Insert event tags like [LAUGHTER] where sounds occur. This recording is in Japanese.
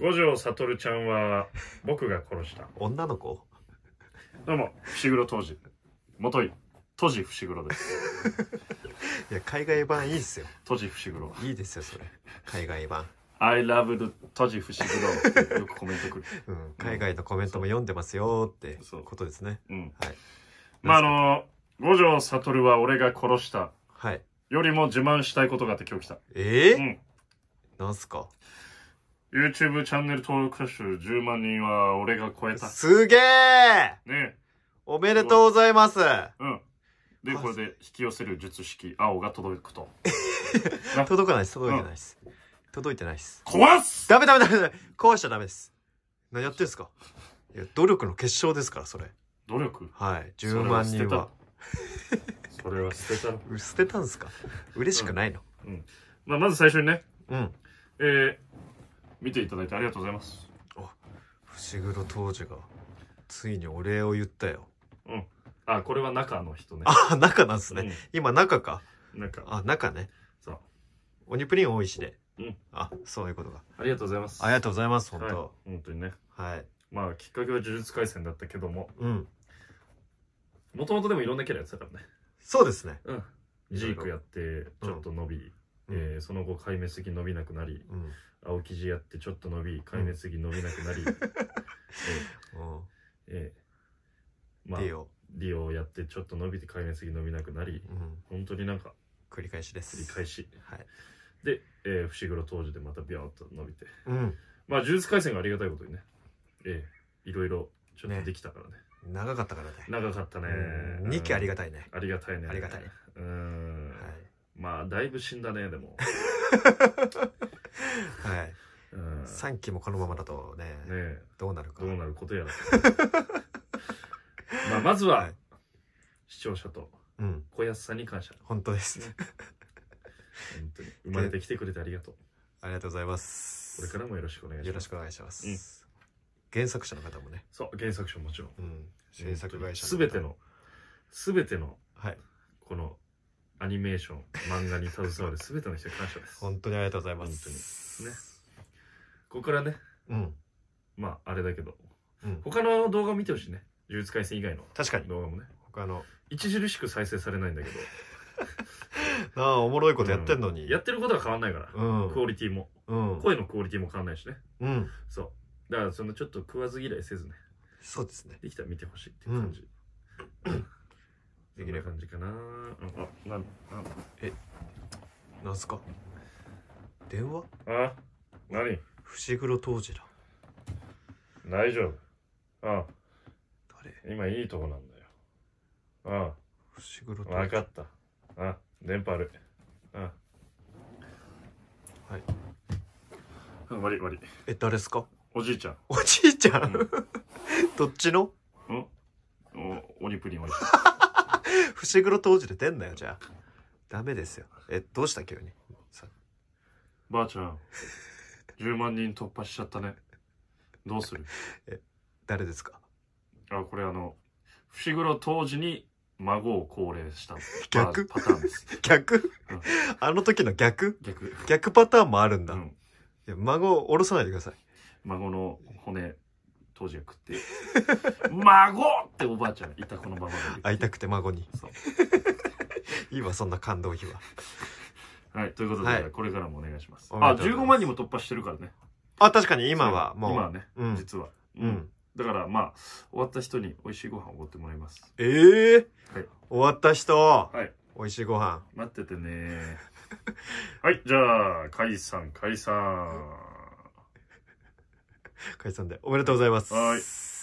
五条悟ちゃんは僕が殺した。女の子どうも、伏黒当時。元い、当時伏黒です。[LAUGHS] いや、海外版いいっすよ。当時伏黒。いいですよ、それ。海外版。I love the 当時伏黒よくコメントくる。[LAUGHS] うん。海外のコメントも読んでますよってそことですね。うん。はい。まあ、あの、五条悟は俺が殺した。はい。よりも自慢したいことがあって今日来た。ええーん。なんすか YouTube チャンネル登録者数10万人は俺が超えた。すげえねおめでとうございます。うん。で、これで引き寄せる術式、青が届くと。届かないです。届いてないです。届いてないです。壊すダメダメダメダメ壊しちゃダメです。何やってんすかいや、努力の結晶ですから、それ。努力はい。10万人は。それは捨てた。捨てたんすか嬉しくないの。まあ、まず最初にね、うん。えー見ていただいてありがとうございますあ伏黒当時がついにお礼を言ったようんあこれは中の人ねあ中なんですね、うん、今中か中あ中ねそう鬼プリン多いしねうんあそういうことかありがとうございますありがとうございます本当、はい、本当にねはいまあきっかけは呪術廻戦だったけどもうんもともとでもいろんなキャラやってたからねそうですねうんジークやってちょっと伸び、うんえー、その後壊滅的に伸びなくなり、うん青生地やってちょっと伸び壊滅的に伸びなくなり、うんー [LAUGHS] えーまあ、ディオィオをやってちょっと伸びて壊滅的に伸びなくなりうん本当になんか繰り返しです繰り返しはいで、えー、伏黒当時でまたビョーッと伸びてうんまあ呪術廻戦がありがたいことにねええいろいろちょっとできたからね長かったからね長かったね、うん2期ありがたいねありがたいねありがたいうんまあだいぶ死んだねでも [LAUGHS] はい、うん3期もこのままだとねねどうなるかどうなることやらまあまずは、はい視聴者とうん小安さんに感謝本当です、ね [LAUGHS] 本当に生まれてきてくれてありがとうありがとうございますこれからもよろしくお願いしよろましすくお願いします、うん原作者の方もね、そう原作者もちろんうん、原作会社すべてのすべてのはいこのアニメーション漫画に携わる全ての人に感謝です本当にありがとうございます本当にねここからねうんまああれだけど、うん、他の動画見てほしいね呪術廻戦以外の確かに動画もね他の著しく再生されないんだけど [LAUGHS] なあおもろいことやってんのに、うん、やってることは変わんないから、うん、クオリティも、うん、声のクオリティも変わんないしねうんそうだからそのちょっと食わず嫌いせずねそうですねできたら見てほしいっていう感じ、できれば感じかなあなんあえなんすか電話あ何伏黒当時だ大丈夫あ誰今いいとこなんだよあ伏黒当時分かったあ電波あるあはい悪り悪り。え誰すかおじいちゃんおじいちゃん、うん、[LAUGHS] どっちのんおおプリンおじ伏黒当時で出んなよ、じゃあ。ダメですよ。え、どうした急に。さばあちゃん、10万人突破しちゃったね。どうする [LAUGHS] え、誰ですかあ、これあの、伏黒当時に孫を高齢した逆パターンです。[LAUGHS] 逆、うん、あの時の逆逆。逆パターンもあるんだ。うん、いや、孫を下ろさないでください。孫の骨当時は食って「孫!」っておばあちゃんいたこのままが会いたくて孫にそういいわそんな感動秘ははいということで、はいこれからもお願いしますおめあでと15万人も突破してるからねあ確かに今はもう今はね、うん実はうんだからまあ終わった人に美味しいご飯をおごってもらいますええはい終わった人、はい美味しいご飯待っててねはいじゃあ解散解散解散で。おめでとうございます。はい。